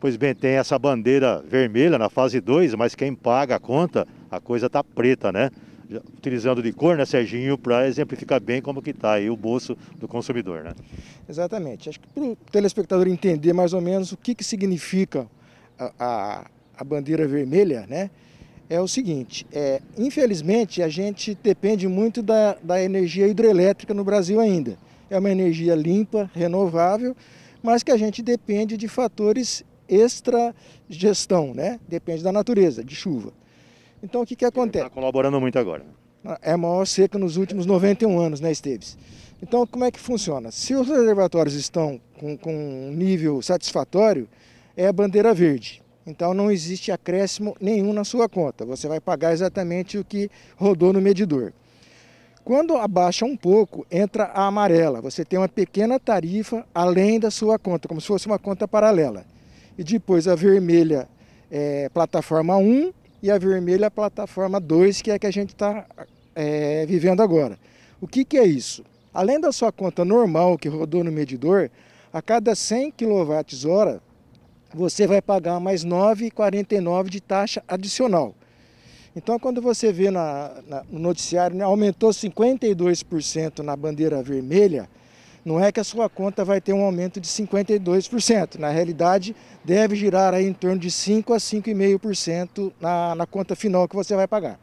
Pois bem, tem essa bandeira vermelha na fase 2, mas quem paga a conta, a coisa está preta, né? utilizando de cor, né, Serginho, para exemplificar bem como que está aí o bolso do consumidor, né? Exatamente. Acho que para o telespectador entender mais ou menos o que, que significa a, a, a, bandeira vermelha, né? É o seguinte, é, infelizmente a gente depende muito da, da energia hidrelétrica no Brasil ainda. É uma energia limpa, renovável, mas que a gente depende de fatores extra gestão, né? Depende da natureza, de chuva. Então o que, que tá acontece? Está colaborando muito agora. Né? É a maior seca nos últimos 91 anos, né, Esteves? Então como é que funciona? Se os reservatórios estão com, com um nível satisfatório, é a bandeira verde. Então não existe acréscimo nenhum na sua conta. Você vai pagar exatamente o que rodou no medidor. Quando abaixa um pouco, entra a amarela. Você tem uma pequena tarifa além da sua conta, como se fosse uma conta paralela e depois a vermelha é, plataforma 1 e a vermelha plataforma 2, que é a que a gente está é, vivendo agora. O que, que é isso? Além da sua conta normal que rodou no medidor, a cada 100 kWh você vai pagar mais 9,49 de taxa adicional. Então, quando você vê na, na, no noticiário, né, aumentou 52% na bandeira vermelha, não é que a sua conta vai ter um aumento de 52%. Na realidade, deve girar aí em torno de 5% a 5,5% na, na conta final que você vai pagar.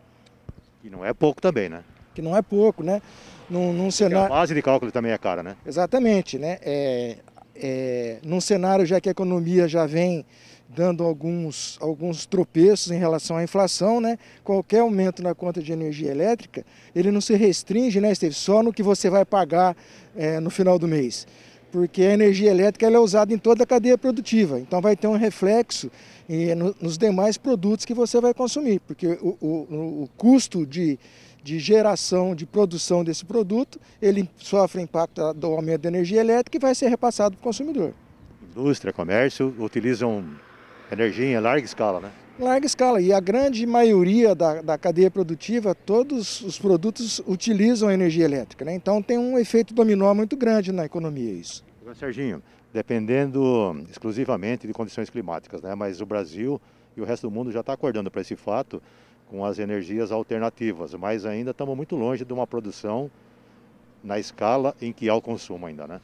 E não é pouco também, né? Que não é pouco, né? Num, num cenário... A base de cálculo também é cara, né? Exatamente, né? É, é, num cenário já que a economia já vem dando alguns, alguns tropeços em relação à inflação, né? qualquer aumento na conta de energia elétrica, ele não se restringe, né, Steve, só no que você vai pagar é, no final do mês porque a energia elétrica é usada em toda a cadeia produtiva, então vai ter um reflexo eh, nos demais produtos que você vai consumir, porque o, o, o custo de, de geração, de produção desse produto, ele sofre impacto do aumento da energia elétrica e vai ser repassado para o consumidor. Indústria, comércio utilizam energia em larga escala, né? larga escala. E a grande maioria da, da cadeia produtiva, todos os produtos utilizam energia elétrica. Né? Então tem um efeito dominó muito grande na economia isso. Serginho, dependendo exclusivamente de condições climáticas, né? mas o Brasil e o resto do mundo já está acordando para esse fato com as energias alternativas, mas ainda estamos muito longe de uma produção na escala em que há o consumo ainda, né?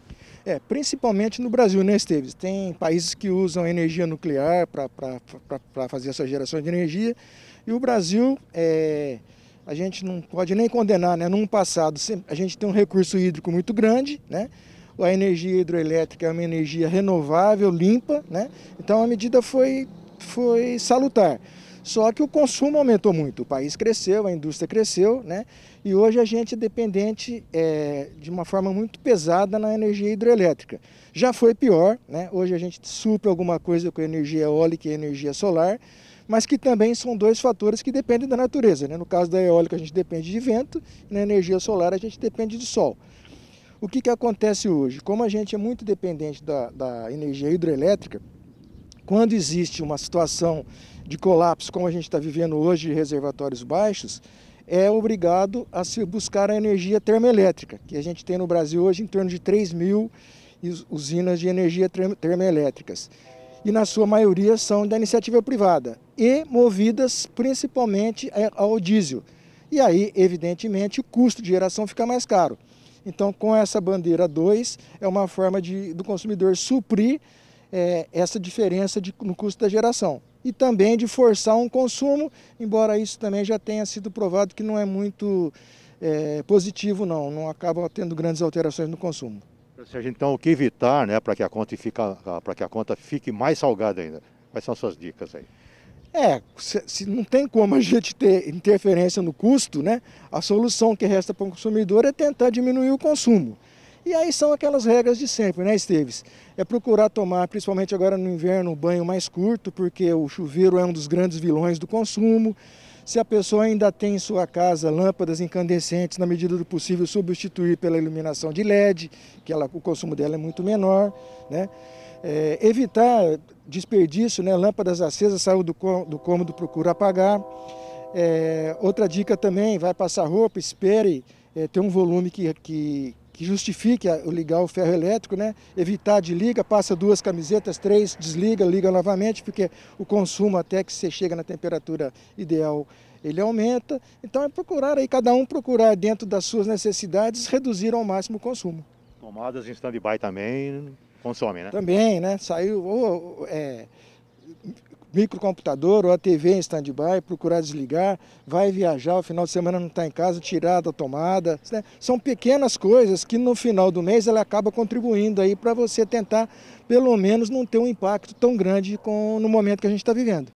É, principalmente no Brasil, né, Esteves? Tem países que usam energia nuclear para fazer essa geração de energia e o Brasil, é, a gente não pode nem condenar, né? Num passado, a gente tem um recurso hídrico muito grande, né? A energia hidroelétrica é uma energia renovável, limpa, né? Então a medida foi, foi salutar. Só que o consumo aumentou muito, o país cresceu, a indústria cresceu, né? E hoje a gente é dependente é, de uma forma muito pesada na energia hidrelétrica. Já foi pior, né? Hoje a gente supra alguma coisa com energia eólica e energia solar, mas que também são dois fatores que dependem da natureza. Né? No caso da eólica, a gente depende de vento, na energia solar, a gente depende de sol. O que, que acontece hoje? Como a gente é muito dependente da, da energia hidrelétrica, quando existe uma situação de colapso, como a gente está vivendo hoje, de reservatórios baixos, é obrigado a se buscar a energia termoelétrica, que a gente tem no Brasil hoje em torno de 3 mil usinas de energia termoelétricas. E na sua maioria são da iniciativa privada e movidas principalmente ao diesel. E aí, evidentemente, o custo de geração fica mais caro. Então, com essa bandeira 2, é uma forma de, do consumidor suprir é, essa diferença de, no custo da geração. E também de forçar um consumo, embora isso também já tenha sido provado que não é muito é, positivo, não, não acaba tendo grandes alterações no consumo. Então, o que evitar né, para que, a conta fique, que a conta fique mais salgada ainda? Quais são as suas dicas aí? É, se, se, não tem como a gente ter interferência no custo, né? A solução que resta para o consumidor é tentar diminuir o consumo. E aí são aquelas regras de sempre, né, Esteves? É procurar tomar, principalmente agora no inverno, um banho mais curto, porque o chuveiro é um dos grandes vilões do consumo. Se a pessoa ainda tem em sua casa lâmpadas incandescentes, na medida do possível, substituir pela iluminação de LED, que ela, o consumo dela é muito menor. Né? É, evitar desperdício, né? lâmpadas acesas, saiu do, do cômodo, procura apagar. É, outra dica também, vai passar roupa, espere é, ter um volume que, que, que justifique o ligar o ferro elétrico, né? evitar de liga, passa duas camisetas, três, desliga, liga novamente, porque o consumo até que você chega na temperatura ideal, ele aumenta. Então é procurar aí, cada um procurar dentro das suas necessidades, reduzir ao máximo o consumo. Tomadas em stand-by tá também consome, né? Também, né? Saiu, ou, é, microcomputador ou a TV em stand-by, procurar desligar, vai viajar, o final de semana não está em casa, tirar da tomada. Né? São pequenas coisas que no final do mês ela acaba contribuindo aí para você tentar, pelo menos, não ter um impacto tão grande com, no momento que a gente está vivendo.